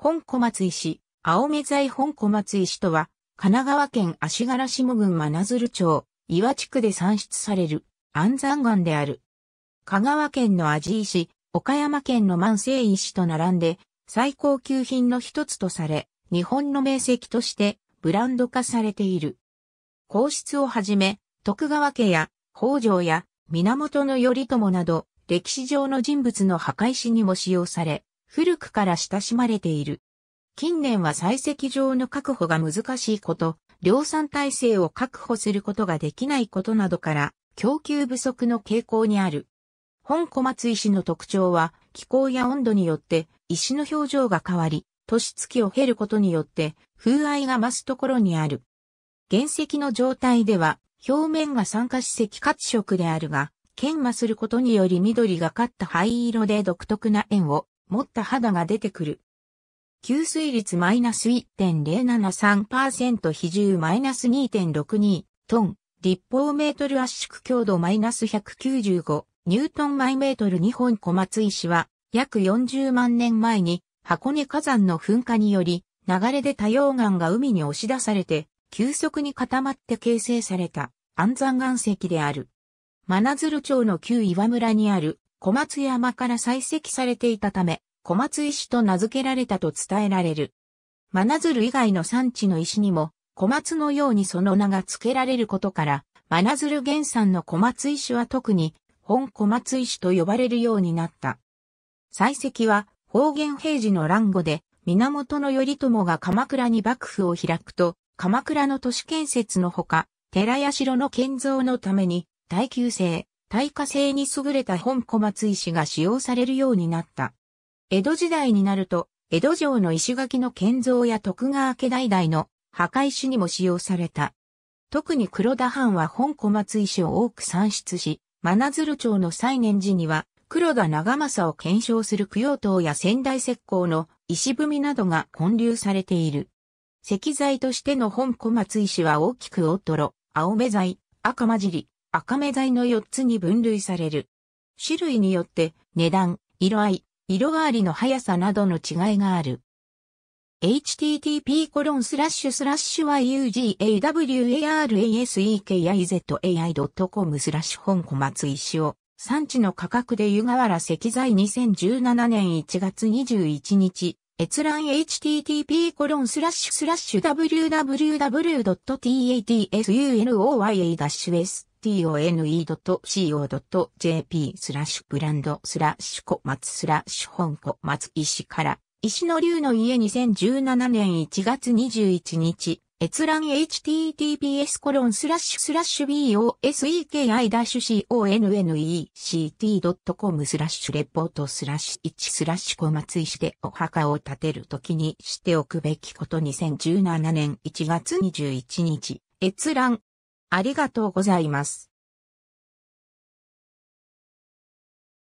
本小松石、青目材本小松石とは、神奈川県足柄下郡真鶴町、岩地区で産出される安山岩である。香川県の味石、岡山県の万世石と並んで、最高級品の一つとされ、日本の名石としてブランド化されている。皇室をはじめ、徳川家や北条や源頼朝など、歴史上の人物の墓石にも使用され、古くから親しまれている。近年は採石場の確保が難しいこと、量産体制を確保することができないことなどから供給不足の傾向にある。本小松石の特徴は気候や温度によって石の表情が変わり、年月を経ることによって風合いが増すところにある。原石の状態では表面が酸化史石褐色であるが、研磨することにより緑がかった灰色で独特な円を持った肌が出てくる。吸水率マイナス1.073%比重マイナス2.62トン、立方メートル圧縮強度マイナス195ニュートンマイメートル2本小松石は約40万年前に箱根火山の噴火により流れで多溶岩が海に押し出されて急速に固まって形成された安山岩石である。真鶴町の旧岩村にある小松山から採石されていたため、小松石と名付けられたと伝えられる。真鶴以外の産地の石にも、小松のようにその名が付けられることから、真鶴原産の小松石は特に、本小松石と呼ばれるようになった。採石は、方言平時の乱語で、源頼朝が鎌倉に幕府を開くと、鎌倉の都市建設のほか、寺や城の建造のために、耐久性、耐火性に優れた本小松石が使用されるようになった。江戸時代になると、江戸城の石垣の建造や徳川家代々の墓石にも使用された。特に黒田藩は本小松石を多く産出し、真鶴町の再年時には、黒田長政を検証する供養塔や仙台石膏の石踏みなどが建立されている。石材としての本小松石は大きく大トロ、青目材、赤混じり、赤目材の4つに分類される。種類によって値段、色合い、色変わりの速さなどの違いがある。http://yugawarasekai.com i z スラッシュ本小松石を産地の価格で湯河原石材2017年1月21日閲覧 http://www.tatsunoya-s tone.co.jp スラッシュブランドスラッシュ小松スラッシュ本小松石から石の竜の家2017年1月21日閲覧 https コロンスラッシュスラッシュ bosekI-conect.com スラッシュレポートスラッシュ1スラッシュ小松石でお墓を建てるときにしておくべきこと2017年1月21日閲覧ありがとうございます。